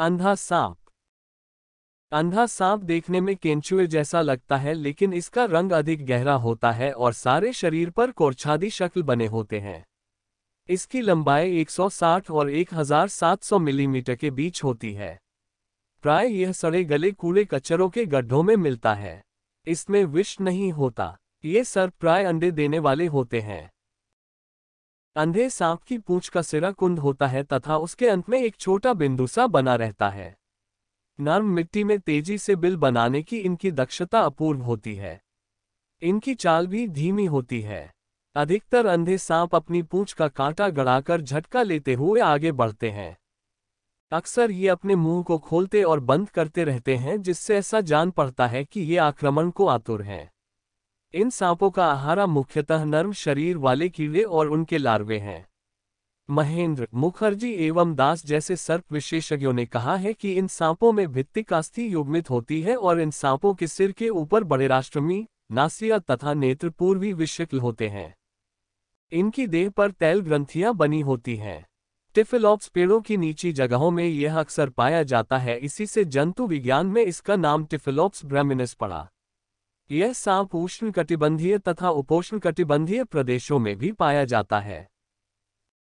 अंधा सांप अंधा सांप देखने में केंचुए जैसा लगता है लेकिन इसका रंग अधिक गहरा होता है और सारे शरीर पर कोरछादी शक्ल बने होते हैं इसकी लंबाई 160 और 1700 मिलीमीटर के बीच होती है प्राय यह सड़े गले कूड़े कचरों के गड्ढों में मिलता है इसमें विष नहीं होता ये सर प्राय अंडे देने वाले होते हैं अंधे सांप की पूंछ का सिरा कुंद होता है तथा उसके अंत में एक छोटा बिंदु सा बना रहता है नर्म मिट्टी में तेजी से बिल बनाने की इनकी दक्षता अपूर्व होती है इनकी चाल भी धीमी होती है अधिकतर अंधे सांप अपनी पूंछ का कांटा गड़ाकर झटका लेते हुए आगे बढ़ते हैं अक्सर ये अपने मुंह को खोलते और बंद करते रहते हैं जिससे ऐसा जान पड़ता है कि ये आक्रमण को आतुर हैं इन सांपों का आहारा मुख्यतः नर्म शरीर वाले कीड़े और उनके लार्वे हैं महेंद्र मुखर्जी एवं दास जैसे सर्प विशेषज्ञों ने कहा है कि इन सांपों में भित्तिक अस्थि युग्मित होती है और इन सांपों के सिर के ऊपर बड़े राष्ट्रमी नासिया तथा नेत्र पूर्वी विशक्ल होते हैं इनकी देह पर तैल ग्रंथियां बनी होती हैं टिफिलॉप्स पेड़ों की नीची जगहों में यह अक्सर पाया जाता है इसी से जंतु विज्ञान में इसका नाम टिफिलॉप्स ब्रह्मिनस पड़ा यह सांप उष्ण कटिबंधीय तथा उपोष्ण कटिबंधीय प्रदेशों में भी पाया जाता है